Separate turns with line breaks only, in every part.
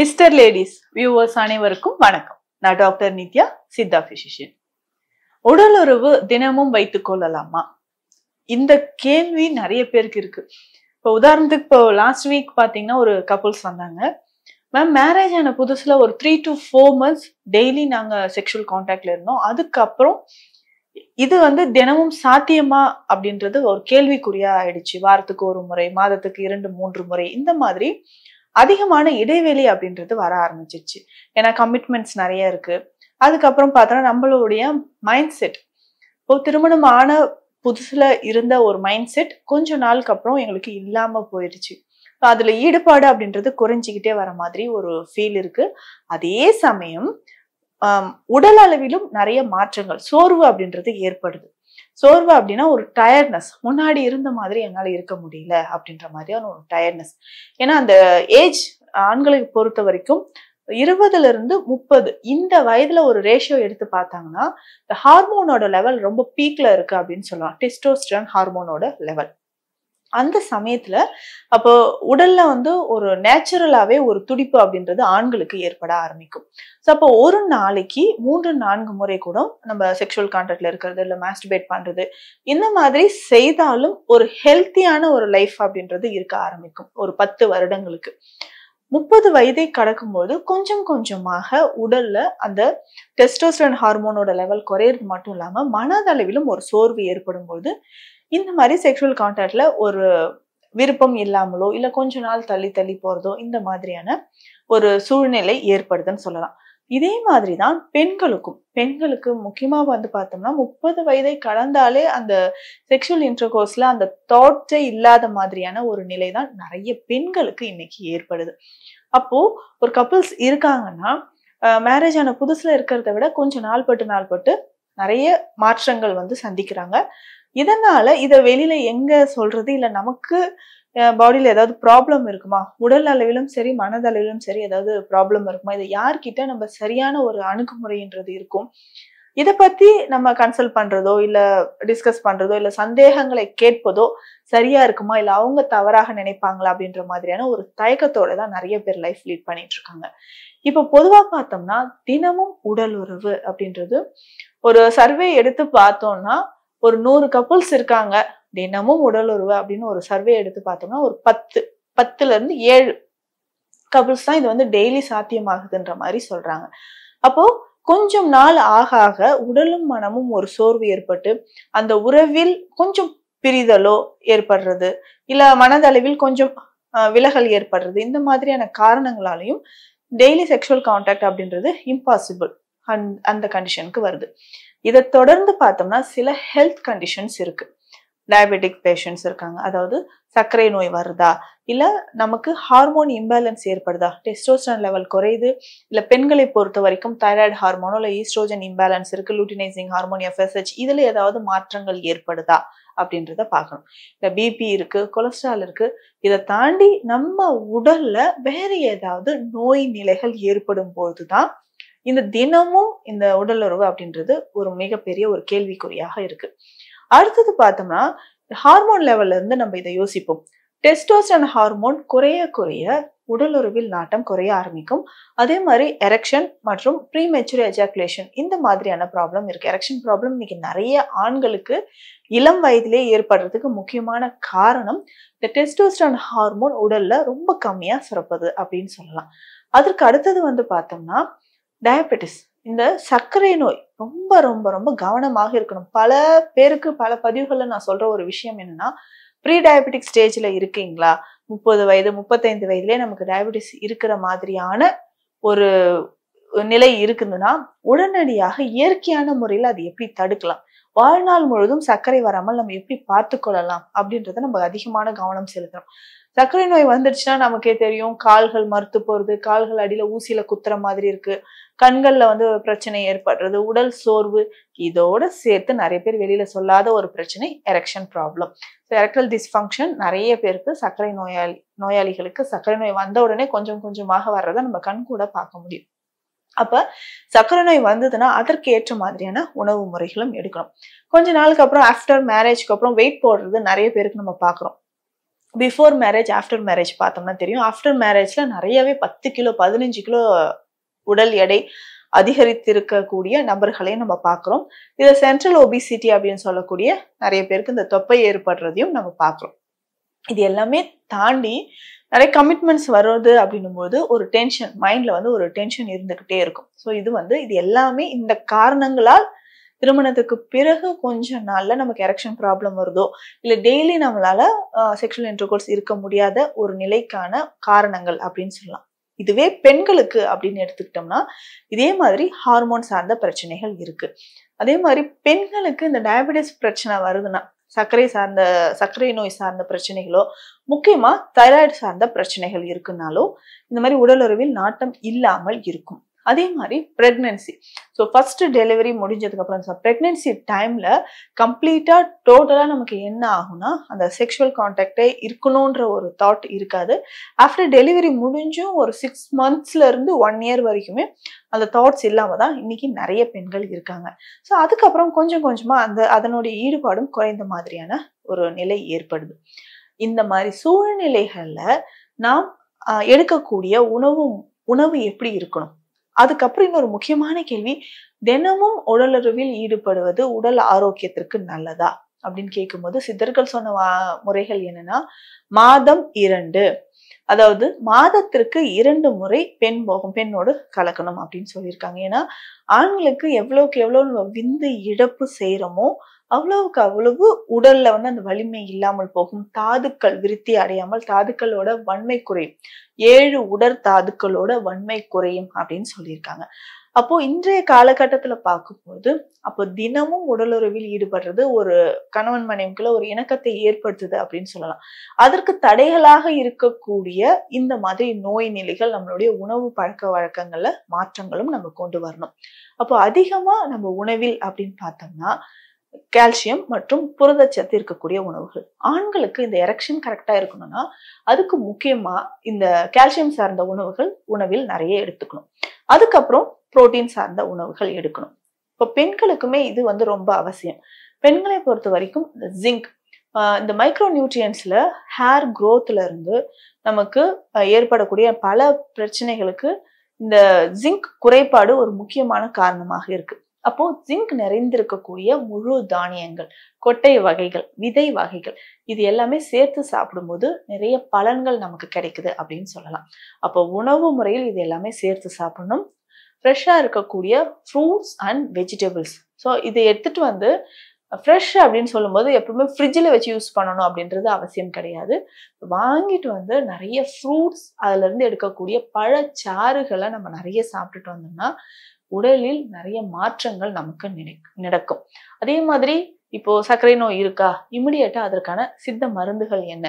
mister ladies viewers அனைவருக்கும் வணக்கம் நான் டாக்டர் நித்யா சித்தா பிசிஷியன் உடலுறவு தினமும் வைத்துக் கொள்ளலாமா இந்த கேள்வி நிறைய பேருக்கு இருக்கு இப்போ உதாரணத்துக்கு இப்போ லாஸ்ட் வீக் பார்த்தீங்கன்னா ஒரு கப்புள்ஸ் வந்தாங்க மேம் மேரேஜ் ஆன புதுசுல ஒரு three to four months daily நாங்கள் செக்ஷுவல் கான்டாக்ட்ல இருந்தோம் அதுக்கப்புறம் இது வந்து தினமும் சாத்தியமா அப்படின்றது ஒரு கேள்விக்குறியா ஆயிடுச்சு வாரத்துக்கு ஒரு முறை மாதத்துக்கு இரண்டு மூன்று முறை இந்த மாதிரி அதிகமான இடைவெளி அப்படின்றது வர ஆரம்பிச்சிச்சு ஏன்னா கமிட்மெண்ட்ஸ் நிறைய இருக்கு அதுக்கப்புறம் பார்த்தோன்னா நம்மளுடைய மைண்ட் செட் இப்போ திருமணமான புதுசுல இருந்த ஒரு மைண்ட் செட் கொஞ்ச நாளுக்கு அப்புறம் எங்களுக்கு இல்லாம போயிடுச்சு அதுல ஈடுபாடு அப்படின்றது குறைஞ்சிக்கிட்டே வர மாதிரி ஒரு ஃபீல் இருக்கு அதே சமயம் உடல் அளவிலும் நிறைய மாற்றங்கள் சோர்வு அப்படின்றது ஏற்படுது சோர்வு அப்படின்னா ஒரு டயர்ட்னஸ் முன்னாடி இருந்த மாதிரி என்னால் இருக்க முடியல அப்படின்ற மாதிரியான ஒரு டயர்ட்னஸ் ஏன்னா அந்த ஏஜ் ஆண்களை பொறுத்த வரைக்கும் இருபதுல இருந்து முப்பது இந்த வயதுல ஒரு ரேஷியோ எடுத்து பார்த்தாங்கன்னா ஹார்மோனோட லெவல் ரொம்ப பீக்ல இருக்கு அப்படின்னு சொல்லலாம் டெஸ்டோஸ்டன் ஹார்மோனோட லெவல் அந்த சமயத்துல அப்போ உடல்ல வந்து ஒரு நேச்சுரலாவே ஒரு துடிப்பு அப்படின்றது ஆண்களுக்கு ஏற்பட ஆரம்பிக்கும் ஸோ அப்போ ஒரு நாளைக்கு மூன்று நான்கு முறை கூட நம்ம செக்ஷுவல் கான்டாக்ட்ல இருக்கிறது இல்லை மாஸ்டிபேட் பண்றது இந்த மாதிரி செய்தாலும் ஒரு ஹெல்த்தியான ஒரு லைஃப் அப்படின்றது இருக்க ஆரம்பிக்கும் ஒரு பத்து வருடங்களுக்கு முப்பது வயதை கடக்கும்போது கொஞ்சம் கொஞ்சமாக உடல்ல அந்த டெஸ்டோஸ்டன் ஹார்மோனோட லெவல் குறையிறது மட்டும் இல்லாம மனதளவிலும் ஒரு சோர்வு ஏற்படும் போது இந்த மாதிரி செக்ஷுவல் கான்டாக்டில் ஒரு விருப்பம் இல்லாமலோ இல்லை கொஞ்ச நாள் தள்ளி தள்ளி போகிறதோ இந்த மாதிரியான ஒரு சூழ்நிலை ஏற்படுதுன்னு சொல்லலாம் இதே மாதிரி தான் பெண்களுக்கும் பெண்களுக்கு முக்கியமாக வந்து பார்த்தோம்னா முப்பது வயதை கடந்தாலே அந்த செக்ஷுவல் இன்டர்கோர்ஸில் அந்த தாட்ஸே இல்லாத மாதிரியான ஒரு நிலை தான் நிறைய பெண்களுக்கு இன்னைக்கு ஏற்படுது அப்போது ஒரு கப்புள்ஸ் இருக்காங்கன்னா மேரேஜ் ஆன புதுசில் இருக்கிறத விட கொஞ்சம் நாள் பட்டு நாள் பட்டு நிறைய மாற்றங்கள் வந்து சந்திக்கிறாங்க இதனால இதை வெளியில எங்க சொல்றது இல்ல நமக்கு பாடியில் ஏதாவது ப்ராப்ளம் இருக்குமா உடல் அளவிலும் சரி மனதளவிலும் சரி ஏதாவது ப்ராப்ளம் இருக்குமா இதை யார்கிட்ட நம்ம சரியான ஒரு அணுகுமுறைன்றது இருக்கும் இதை பத்தி நம்ம கன்சல்ட் பண்றதோ இல்ல டிஸ்கஸ் பண்றதோ இல்ல சந்தேகங்களை கேட்பதோ சரியா இருக்குமா இல்ல அவங்க தவறாக நினைப்பாங்களா அப்படின்ற மாதிரியான ஒரு தயக்கத்தோட தான் நிறைய பேர் லைஃப் லீட் பண்ணிட்டு இருக்காங்க இப்ப பொதுவா பார்த்தோம்னா தினமும் உடல் உறவு அப்படின்றது ஒரு சர்வே எடுத்து பார்த்தோம்னா ஒரு நூறு கப்புள்ஸ் இருக்காங்க தினமும் உடல் உருவ அப்படின்னு ஒரு சர்வே எடுத்து பார்த்தோம்னா ஒரு பத்து பத்துல இருந்து ஏழு கபுள்ஸ் தான் இது வந்து டெய்லி சாத்தியமாகுதுன்ற மாதிரி சொல்றாங்க அப்போ கொஞ்சம் நாள் ஆக ஆக உடலும் மனமும் ஒரு சோர்வு ஏற்பட்டு அந்த உறவில் கொஞ்சம் பிரிதலோ ஏற்படுறது இல்ல மனதளவில் கொஞ்சம் விலகல் ஏற்படுறது இந்த மாதிரியான காரணங்களாலையும் டெய்லி செக்ஷுவல் கான்டாக்ட் அப்படின்றது இம்பாசிபிள் அந்த கண்டிஷனுக்கு வருது இதை தொடர்ந்து பார்த்தோம்னா சில ஹெல்த் கண்டிஷன்ஸ் இருக்கு டயபெட்டிக் பேஷண்ட்ஸ் இருக்காங்க அதாவது சர்க்கரை நோய் வருதா இல்லை நமக்கு ஹார்மோன் இம்பேலன்ஸ் ஏற்படுதா டெஸ்டோஸ்டன் லெவல் குறையுது இல்லை பெண்களை பொறுத்த வரைக்கும் தைராய்டு ஹார்மோனோ இல்லை ஈஸ்ட்ரோஜன் இம்பேலன்ஸ் இருக்கு லூட்டினைசிங் ஹார்மோன் எஃப்எஸ்ஹெச் இதில் ஏதாவது மாற்றங்கள் ஏற்படுதா அப்படின்றத பார்க்கணும் இல்லை பிபி இருக்கு கொலஸ்ட்ரால் இருக்கு இதை தாண்டி நம்ம உடல்ல வேற ஏதாவது நோய் நிலைகள் ஏற்படும் போது தான் இந்த தினமும் இந்த உடலுறவு அப்படின்றது ஒரு மிகப்பெரிய ஒரு கேள்விக்குறியாக இருக்கு அடுத்தது பார்த்தோம்னா ஹார்மோன் லெவல்ல இருந்து நம்ம இதை யோசிப்போம் டெஸ்டோஸ்டன் ஹார்மோன் குறைய குறைய உடலுறவில் நாட்டம் குறைய ஆரம்பிக்கும் அதே மாதிரி எரக்ஷன் மற்றும் ப்ரீ மெச்சூர் எஜாக்குலேஷன் இந்த மாதிரியான ப்ராப்ளம் இருக்கு எரக்ஷன் ப்ராப்ளம் இன்னைக்கு நிறைய ஆண்களுக்கு இளம் வயதிலே ஏற்படுறதுக்கு முக்கியமான காரணம் இந்த டெஸ்டோஸ்டன் ஹார்மோன் உடல்ல ரொம்ப கம்மியா சுரப்பது அப்படின்னு சொல்லலாம் அதற்கு அடுத்தது வந்து பார்த்தோம்னா டயபெட்டிஸ் இந்த சர்க்கரை நோய் ரொம்ப ரொம்ப ரொம்ப கவனமாக இருக்கணும் பல பேருக்கு பல பதிவுகளில் நான் சொல்ற ஒரு விஷயம் என்னன்னா ப்ரீ டயபெட்டிக் ஸ்டேஜில் இருக்கீங்களா முப்பது வயது முப்பத்தைந்து வயதுலே நமக்கு டயபெட்டிஸ் இருக்கிற மாதிரியான ஒரு நிலை இருக்குதுன்னா உடனடியாக இயற்கையான முறையில் அது எப்படி தடுக்கலாம் வாழ்நாள் முழுவதும் சர்க்கரை வராமல் நம்ம எப்படி பார்த்து கொள்ளலாம் அப்படின்றத நம்ம அதிகமான கவனம் செலுத்துறோம் சர்க்கரை நோய் வந்துருச்சுன்னா நமக்கே தெரியும் கால்கள் மறுத்து போகிறது கால்கள் அடியில் ஊசியில் குத்துற மாதிரி இருக்குது கண்களில் வந்து பிரச்சனை ஏற்படுறது உடல் சோர்வு இதோடு சேர்த்து நிறைய பேர் வெளியில் சொல்லாத ஒரு பிரச்சனை எரெக்ஷன் ப்ராப்ளம் ஸோ எரெக்டல் நிறைய பேருக்கு சர்க்கரை நோயாளி நோயாளிகளுக்கு சர்க்கரை நோய் வந்த உடனே கொஞ்சம் கொஞ்சமாக வர்றதை நம்ம கண் கூட பார்க்க முடியும் அப்போ சர்க்கரை நோய் வந்ததுன்னா அதற்கு ஏற்ற மாதிரியான உணவு முறைகளும் எடுக்கணும் கொஞ்ச நாளுக்கு அப்புறம் ஆஃப்டர் மேரேஜ்க்கு அப்புறம் வெயிட் போடுறது நிறைய பேருக்கு நம்ம பார்க்குறோம் பிஃபோர் மேரேஜ் ஆஃப்டர் மேரேஜ் பார்த்தோம்னா தெரியும் ஆஃப்டர் மேரேஜில் நிறையவே பத்து கிலோ பதினஞ்சு கிலோ உடல் எடை அதிகரித்திருக்கக்கூடிய நபர்களையும் நம்ம பார்க்குறோம் இதை சென்ட்ரல் ஒபிசிட்டி அப்படின்னு சொல்லக்கூடிய நிறைய பேருக்கு இந்த தொப்பை ஏற்படுறதையும் நம்ம பார்க்குறோம் இது எல்லாமே தாண்டி நிறைய கமிட்மெண்ட்ஸ் வர்றது அப்படின்னும்போது ஒரு டென்ஷன் மைண்டில் வந்து ஒரு டென்ஷன் இருந்துக்கிட்டே இருக்கும் ஸோ இது வந்து இது எல்லாமே இந்த காரணங்களால் திருமணத்துக்கு பிறகு கொஞ்ச நாளில் நமக்கு எரக்ஷன் ப்ராப்ளம் வருதோ இல்லை டெய்லி நம்மளால் செக்ஷுவல் இன்டர்கோர்ஸ் இருக்க முடியாத ஒரு நிலைக்கான காரணங்கள் அப்படின்னு சொல்லலாம் இதுவே பெண்களுக்கு அப்படின்னு எடுத்துக்கிட்டோம்னா இதே மாதிரி ஹார்மோன் சார்ந்த பிரச்சனைகள் இருக்கு அதே மாதிரி பெண்களுக்கு இந்த டயபெட்டிஸ் பிரச்சனை வருதுன்னா சர்க்கரை சார்ந்த சர்க்கரை நோய் சார்ந்த பிரச்சனைகளோ முக்கியமா தைராய்டு சார்ந்த பிரச்சனைகள் இருக்குனாலோ இந்த மாதிரி உடலுறவில் நாட்டம் இல்லாமல் இருக்கும் அதே மாதிரி ப்ரெக்னென்சி ஸோ ஃபர்ஸ்ட் டெலிவரி முடிஞ்சதுக்கு அப்புறம் சார் ப்ரெக்னென்சி டைம்ல கம்ப்ளீட்டா டோட்டலா நமக்கு என்ன ஆகும்னா அந்த செக்ஷுவல் கான்டாக்டே இருக்கணும்ன்ற ஒரு தாட் இருக்காது ஆஃப்டர் டெலிவரி முடிஞ்சும் ஒரு சிக்ஸ் மந்த்ஸ்ல இருந்து ஒன் இயர் வரைக்குமே அந்த தாட்ஸ் இல்லாம தான் இன்னைக்கு நிறைய பெண்கள் இருக்காங்க ஸோ அதுக்கப்புறம் கொஞ்சம் கொஞ்சமா அந்த அதனுடைய ஈடுபாடும் குறைந்த மாதிரியான ஒரு நிலை ஏற்படுது இந்த மாதிரி சூழ்நிலைகள்ல நாம் எடுக்கக்கூடிய உணவும் உணவு எப்படி இருக்கணும் அதுக்கப்புறம் இன்னொரு முக்கியமான கேள்வி தினமும் உடலுறவில் ஈடுபடுவது உடல் ஆரோக்கியத்திற்கு நல்லதா அப்படின்னு கேட்கும்போது சித்தர்கள் சொன்ன முறைகள் என்னன்னா மாதம் இரண்டு அதாவது மாதத்திற்கு இரண்டு முறை பெண் போகும் பெண்ணோடு கலக்கணும் அப்படின்னு சொல்லியிருக்காங்க ஏன்னா ஆண்களுக்கு எவ்வளவுக்கு எவ்வளவு விந்து இழப்பு செய்கிறோமோ அவ்வளவுக்கு அவ்வளவு உடல்ல வந்து அந்த வலிமை இல்லாமல் போகும் தாதுக்கள் விருத்தி அடையாமல் தாதுக்களோட வன்மை குறையும் ஏழு உடற் தாதுக்களோட வன்மை குறையும் அப்படின்னு சொல்லியிருக்காங்க அப்போ இன்றைய காலகட்டத்துல பார்க்கும்போது அப்போ தினமும் உடலுறவில் ஈடுபடுறது ஒரு கணவன் மனைவிக்குள்ள ஒரு இணக்கத்தை ஏற்படுத்துது அப்படின்னு சொல்லலாம் அதற்கு தடைகளாக இருக்கக்கூடிய இந்த மாதிரி நோய் நிலைகள் நம்மளுடைய உணவு பழக்க வழக்கங்கள்ல மாற்றங்களும் நம்ம கொண்டு வரணும் அப்போ அதிகமா நம்ம உணவில் அப்படின்னு பார்த்தோம்னா கால்சியம் மற்றும் புரதச்சத்து இருக்கக்கூடிய உணவுகள் ஆண்களுக்கு இந்த எரெக்ஷன் கரெக்டாக இருக்கணும்னா அதுக்கு முக்கியமாக இந்த கால்சியம் சார்ந்த உணவுகள் உணவில் நிறைய எடுத்துக்கணும் அதுக்கப்புறம் புரோட்டீன் சார்ந்த உணவுகள் எடுக்கணும் இப்போ பெண்களுக்குமே இது வந்து ரொம்ப அவசியம் பெண்களை பொறுத்த வரைக்கும் இந்த ஜிங்க் இந்த மைக்ரோ நியூட்ரியன்ஸில் ஹேர் குரோத்தில் இருந்து நமக்கு ஏற்படக்கூடிய பல பிரச்சனைகளுக்கு இந்த ஜிங்க் குறைபாடு ஒரு முக்கியமான காரணமாக இருக்குது அப்போ ஜிங்க் நிறைந்திருக்கக்கூடிய முழு தானியங்கள் கொட்டை வகைகள் விதை வகைகள் இது எல்லாமே சேர்த்து சாப்பிடும்போது நிறைய பலன்கள் நமக்கு கிடைக்குது அப்படின்னு சொல்லலாம் அப்போ உணவு முறையில் இது எல்லாமே சேர்த்து சாப்பிடணும் ஃப்ரெஷ்ஷாக இருக்கக்கூடிய ஃப்ரூட்ஸ் அண்ட் வெஜிடபிள்ஸ் ஸோ இதை எடுத்துட்டு வந்து ஃப்ரெஷ் அப்படின்னு சொல்லும்போது எப்பவுமே ஃப்ரிட்ஜில் வச்சு யூஸ் பண்ணணும் அப்படின்றது அவசியம் கிடையாது வாங்கிட்டு வந்து நிறைய ஃப்ரூட்ஸ் அதுலேருந்து எடுக்கக்கூடிய பழச்சாறுகளை நம்ம நிறைய சாப்பிட்டுட்டு வந்தோம்னா உடலில் நிறைய மாற்றங்கள் நமக்கு நடக்கும் அதே மாதிரி இப்போ சர்க்கரை நோய் இருக்கா இமிடியட்டா அதற்கான சித்த மருந்துகள் என்ன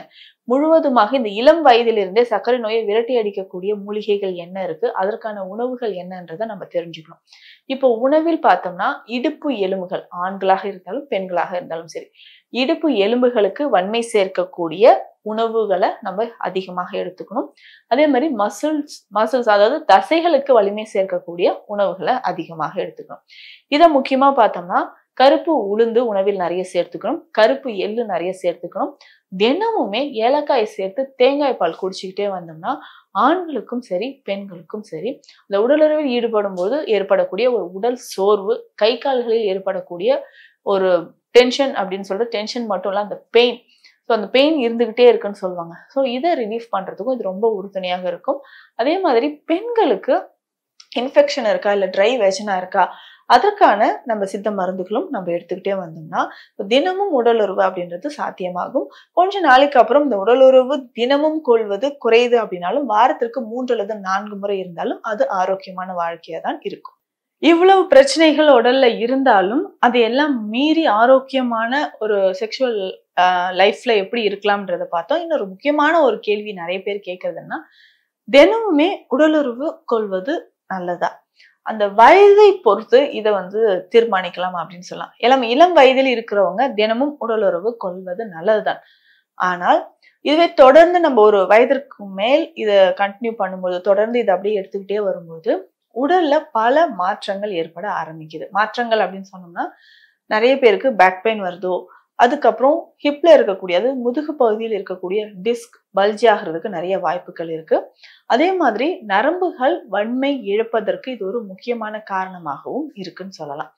முழுவதுமாக இந்த இளம் வயதிலிருந்தே சர்க்கரை நோயை விரட்டி அடிக்கக்கூடிய மூலிகைகள் என்ன இருக்கு அதற்கான உணவுகள் என்னன்றதை நம்ம தெரிஞ்சுக்கணும் இப்போ உணவில் பார்த்தோம்னா இடுப்பு எலும்புகள் ஆண்களாக இருந்தாலும் பெண்களாக இருந்தாலும் சரி இடுப்பு எலும்புகளுக்கு வன்மை சேர்க்கக்கூடிய உணவுகளை நம்ம அதிகமாக எடுத்துக்கணும் அதே மாதிரி மசில்ஸ் மசில்ஸ் அதாவது தசைகளுக்கு வலிமை சேர்க்கக்கூடிய உணவுகளை அதிகமாக எடுத்துக்கணும் இதை முக்கியமா பார்த்தோம்னா கருப்பு உளுந்து உணவில் நிறைய சேர்த்துக்கணும் கருப்பு எள்ளு நிறைய சேர்த்துக்கணும் தினமுமே ஏலக்காய் சேர்த்து தேங்காய் பால் குடிச்சுக்கிட்டே வந்தோம்னா ஆண்களுக்கும் சரி பெண்களுக்கும் சரி இந்த உடலுறவில் ஈடுபடும் போது ஏற்படக்கூடிய ஒரு உடல் சோர்வு கை கால்களில் ஏற்படக்கூடிய ஒரு டென்ஷன் அப்படின்னு சொல்லிட்டு டென்ஷன் மட்டும் இல்லை அந்த பெயின் ஸோ அந்த பெயின் இருந்துக்கிட்டே இருக்குன்னு சொல்லுவாங்க ஸோ இதை ரிலீஃப் பண்ணுறதுக்கும் இது ரொம்ப உறுதுணையாக இருக்கும் அதே மாதிரி பெண்களுக்கு இன்ஃபெக்ஷன் இருக்கா இல்லை ட்ரை வெஜனா இருக்கா அதற்கான நம்ம சித்த மருந்துகளும் நம்ம எடுத்துக்கிட்டே வந்தோம்னா தினமும் உடலுறவு அப்படின்றது சாத்தியமாகும் கொஞ்ச நாளைக்கு அப்புறம் இந்த உடலுறவு தினமும் கொள்வது குறையுது அப்படின்னாலும் வாரத்திற்கு மூன்று அல்லது நான்கு முறை இருந்தாலும் அது ஆரோக்கியமான வாழ்க்கையா தான் இருக்கும் இவ்வளவு பிரச்சனைகள் உடல்ல இருந்தாலும் அதையெல்லாம் மீறி ஆரோக்கியமான ஒரு செக்ஷுவல் லைஃப்ல எப்படி இருக்கலாம்ன்றத பார்த்தோம் இன்னொரு முக்கியமான ஒரு கேள்வி நிறைய பேர் கேட்கறதுன்னா தினமுமே உடலுறவு கொள்வது நல்லதா அந்த வயதை பொறுத்து இதை வந்து தீர்மானிக்கலாம் அப்படின்னு சொல்லலாம் இளம் இளம் வயதில் இருக்கிறவங்க தினமும் உடல் உறவு கொள்வது நல்லதுதான் ஆனால் இதுவே தொடர்ந்து நம்ம ஒரு வயதிற்கு மேல் இதை கண்டினியூ பண்ணும்போது தொடர்ந்து இதை அப்படியே எடுத்துக்கிட்டே வரும்போது உடல்ல பல மாற்றங்கள் ஏற்பட ஆரம்பிக்குது மாற்றங்கள் அப்படின்னு சொன்னோம்னா நிறைய பேருக்கு பேக் பெயின் வருதோ அதுக்கப்புறம் ஹிப்ல இருக்கக்கூடிய அது முதுகு பகுதியில் இருக்கக்கூடிய டிஸ்க் பல்ஜி ஆகிறதுக்கு நிறைய வாய்ப்புகள் இருக்கு அதே மாதிரி நரம்புகள் வன்மை இழப்பதற்கு இது ஒரு முக்கியமான காரணமாகவும் இருக்குன்னு சொல்லலாம்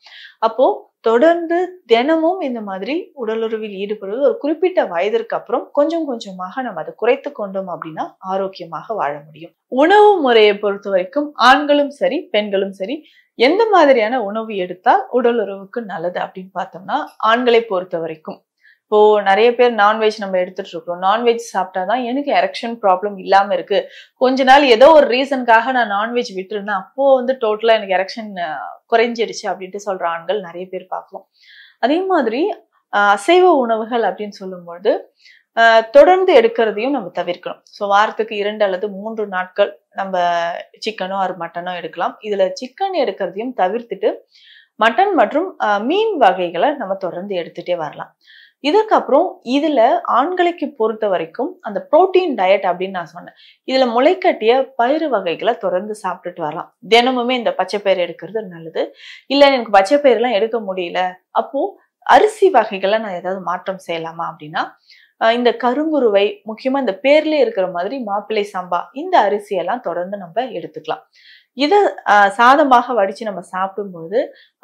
அப்போ தொடர்ந்து தினமும் இந்த மாதிரி உடலுறவில் ஈடுபடுவது ஒரு குறிப்பிட்ட வயதிற்கு அப்புறம் கொஞ்சம் கொஞ்சமாக நம்ம அதை குறைத்து கொண்டோம் அப்படின்னா ஆரோக்கியமாக வாழ முடியும் உணவு முறையை பொறுத்த வரைக்கும் ஆண்களும் சரி பெண்களும் சரி எந்த மாதிரியான உணவு எடுத்தா உடல் உறவுக்கு நல்லது அப்படின்னு பார்த்தோம்னா ஆண்களை பொறுத்த வரைக்கும் இப்போ நிறைய பேர் நான்வெஜ் நம்ம எடுத்துட்டு இருக்கோம் நான்வெஜ் சாப்பிட்டா தான் எனக்கு எரக்ஷன் ப்ராப்ளம் இல்லாம இருக்கு கொஞ்ச நாள் ஏதோ ஒரு ரீசனுக்காக நான் நான்வெஜ் விட்டுருந்தேன் அப்போ வந்து டோட்டலா எனக்கு எரக்ஷன் குறைஞ்சிருச்சு அப்படின்ட்டு சொல்ற ஆண்கள் நிறைய பேர் பார்க்கலாம் அதே மாதிரி அசைவ உணவுகள் அப்படின்னு சொல்லும்போது தொடர்ந்து எடுக்கிறதையும் நம்ம தவிர்க்கணும் ஸோ வாரத்துக்கு இரண்டு அல்லது மூன்று நாட்கள் நம்ம சிக்கனோ அது மட்டனோ எடுக்கலாம் இதுல சிக்கன் எடுக்கிறதையும் தவிர்த்துட்டு மட்டன் மற்றும் மீன் வகைகளை நம்ம தொடர்ந்து எடுத்துட்டே வரலாம் இதுக்கப்புறம் இதுல ஆண்களுக்கு பொறுத்த வரைக்கும் அந்த புரோட்டீன் டயட் அப்படின்னு நான் சொன்னேன் இதுல முளைக்கட்டிய பயிறு வகைகளை தொடர்ந்து சாப்பிட்டுட்டு வரலாம் தினமுமே இந்த பச்சைப்பயிறு எடுக்கிறது நல்லது இல்லை எனக்கு எல்லாம் எடுக்க முடியல அப்போ அரிசி வகைகளை நான் ஏதாவது மாற்றம் செய்யலாமா அப்படின்னா இந்த கருங்குருவை முக்கியமா இந்த பேர்லயே இருக்கிற மாதிரி மாப்பிள்ளை சாம்பா இந்த அரிசியெல்லாம் தொடர்ந்து நம்ம எடுத்துக்கலாம் இதை சாதமாக வடிச்சு நம்ம சாப்பிடும்போது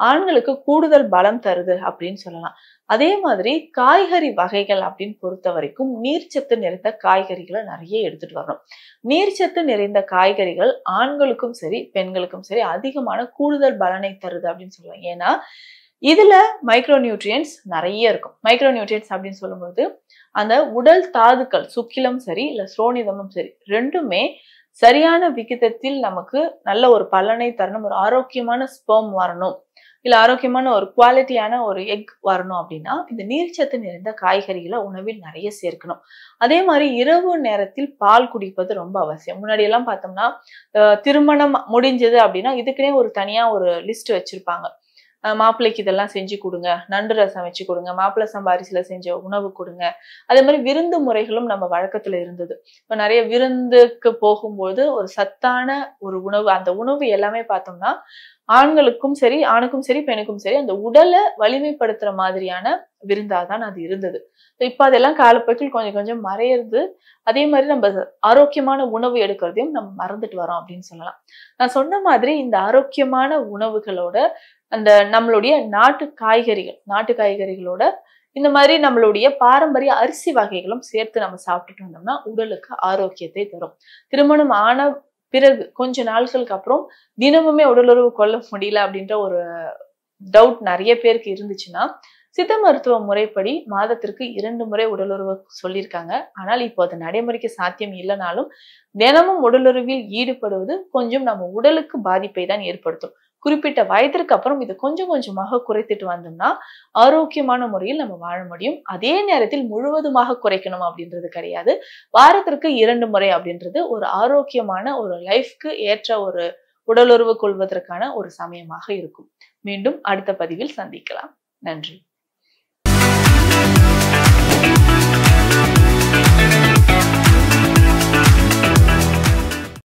ஆண்களுக்கு கூடுதல் பலம் தருது அப்படின்னு சொல்லலாம் அதே மாதிரி காய்கறி வகைகள் அப்படின்னு பொறுத்த வரைக்கும் நீர்ச்சத்து நிறைந்த காய்கறிகளை நிறைய எடுத்துட்டு வரணும் நீர்ச்சத்து நிறைந்த காய்கறிகள் ஆண்களுக்கும் சரி பெண்களுக்கும் சரி அதிகமான கூடுதல் பலனை தருது அப்படின்னு சொல்லலாம் ஏன்னா இதில் மைக்ரோ நியூட்ரியன்ஸ் நிறைய இருக்கும் மைக்ரோ நியூட்ரியன்ஸ் அப்படின்னு சொல்லும்போது அந்த உடல் தாதுக்கள் சுக்கிலம் சரி இல்லை ஸ்ரோனிதமும் சரி ரெண்டுமே சரியான விகிதத்தில் நமக்கு நல்ல ஒரு பலனை தரணும் ஒரு ஆரோக்கியமான ஸ்பெர்ம் வரணும் இல்ல ஆரோக்கியமான ஒரு குவாலிட்டியான ஒரு எக் வரணும் அப்படின்னா இந்த நீர்ச்சத்து நிறைந்த காய்கறிகளை உணவில் நிறைய சேர்க்கணும் அதே மாதிரி இரவு நேரத்தில் பால் குடிப்பது ரொம்ப அவசியம் முன்னாடி எல்லாம் பார்த்தோம்னா திருமணம் முடிஞ்சது அப்படின்னா இதுக்குன்னே ஒரு தனியா ஒரு லிஸ்ட் வச்சிருப்பாங்க மாப்பிள்ளைக்கு இதெல்லாம் செஞ்சு கொடுங்க நண்டு ரசம் வச்சு கொடுங்க மாப்பிள்ளை சம்பாரிசில செஞ்ச உணவு கொடுங்க அதே மாதிரி விருந்து முறைகளும் நம்ம வழக்கத்துல இருந்தது இப்ப நிறைய விருந்துக்கு போகும்போது ஒரு சத்தான ஒரு உணவு அந்த உணவு எல்லாமே பார்த்தோம்னா ஆண்களுக்கும் சரி ஆணுக்கும் சரி பெண்ணுக்கும் சரி அந்த உடலை வலிமைப்படுத்துற மாதிரியான விருந்தா தான் அது இருந்தது இப்ப அதெல்லாம் காலப்போக்கில் கொஞ்சம் கொஞ்சம் மறையிறது அதே மாதிரி நம்ம ஆரோக்கியமான உணவு எடுக்கிறதையும் நம்ம மறந்துட்டு வரோம் அப்படின்னு சொல்லலாம் நான் சொன்ன மாதிரி இந்த ஆரோக்கியமான உணவுகளோட அந்த நம்மளுடைய நாட்டு காய்கறிகள் நாட்டு காய்கறிகளோட இந்த மாதிரி நம்மளுடைய பாரம்பரிய அரிசி வகைகளும் சேர்த்து நம்ம சாப்பிட்டுட்டு வந்தோம்னா உடலுக்கு ஆரோக்கியத்தை தரும் திருமணம் ஆன பிறகு கொஞ்ச நாட்களுக்கு அப்புறம் தினமுமே உடலுறவு கொள்ள முடியல அப்படின்ற ஒரு டவுட் நிறைய பேருக்கு இருந்துச்சுன்னா சித்த மருத்துவ முறைப்படி மாதத்திற்கு இரண்டு முறை உடலுறவு சொல்லியிருக்காங்க ஆனால் இப்போ அது நடைமுறைக்கு சாத்தியம் இல்லைனாலும் தினமும் உடலுறவில் ஈடுபடுவது கொஞ்சம் நம்ம உடலுக்கு பாதிப்பை தான் ஏற்படுத்தும் குறிப்பிட்ட வயதிற்கு அப்புறம் இதை கொஞ்சம் கொஞ்சமாக குறைத்துட்டு வந்தோம்னா ஆரோக்கியமான முறையில் நம்ம வாழ முடியும் அதே நேரத்தில் முழுவதுமாக குறைக்கணும் அப்படின்றது கிடையாது வாரத்திற்கு இரண்டு முறை அப்படின்றது ஒரு ஆரோக்கியமான ஒரு லைஃப்க்கு ஏற்ற ஒரு உடலுறவு கொள்வதற்கான ஒரு சமயமாக இருக்கும் மீண்டும் அடுத்த பதிவில் சந்திக்கலாம் நன்றி